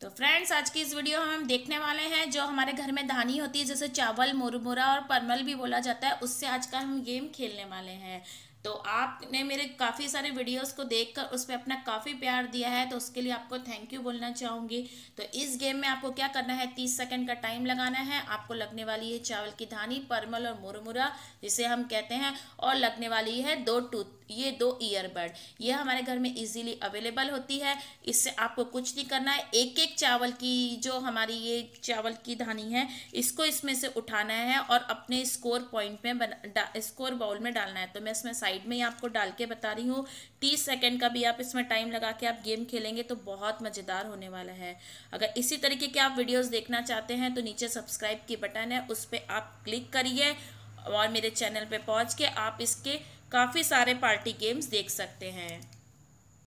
तो फ्रेंड्स आज की इस वीडियो में हम देखने वाले हैं जो हमारे घर में धानी होती है जैसे चावल मुरमुरा और परमल भी बोला जाता है उससे आज का हम गेम खेलने वाले हैं तो आपने मेरे काफ़ी सारे वीडियोस को देखकर उस पर अपना काफ़ी प्यार दिया है तो उसके लिए आपको थैंक यू बोलना चाहूँगी तो इस गेम में आपको क्या करना है तीस सेकंड का टाइम लगाना है आपको लगने वाली है चावल की धानी परमल और मुरमुरा जिसे हम कहते हैं और लगने वाली है दो टूथ ये दो ईयरबड ये हमारे घर में इजीली अवेलेबल होती है इससे आपको कुछ नहीं करना है एक एक चावल की जो हमारी ये चावल की धानी है इसको इसमें से उठाना है और अपने स्कोर पॉइंट में स्कोर बाउल में डालना है तो मैं इसमें साइड साइड में ही आपको डाल के बता रही हूँ तीस सेकेंड का भी आप इसमें टाइम लगा के आप गेम खेलेंगे तो बहुत मज़ेदार होने वाला है अगर इसी तरीके के आप वीडियोज़ देखना चाहते हैं तो नीचे सब्सक्राइब की बटन है उस पर आप क्लिक करिए और मेरे चैनल पे पहुंच के आप इसके काफ़ी सारे पार्टी गेम्स देख सकते हैं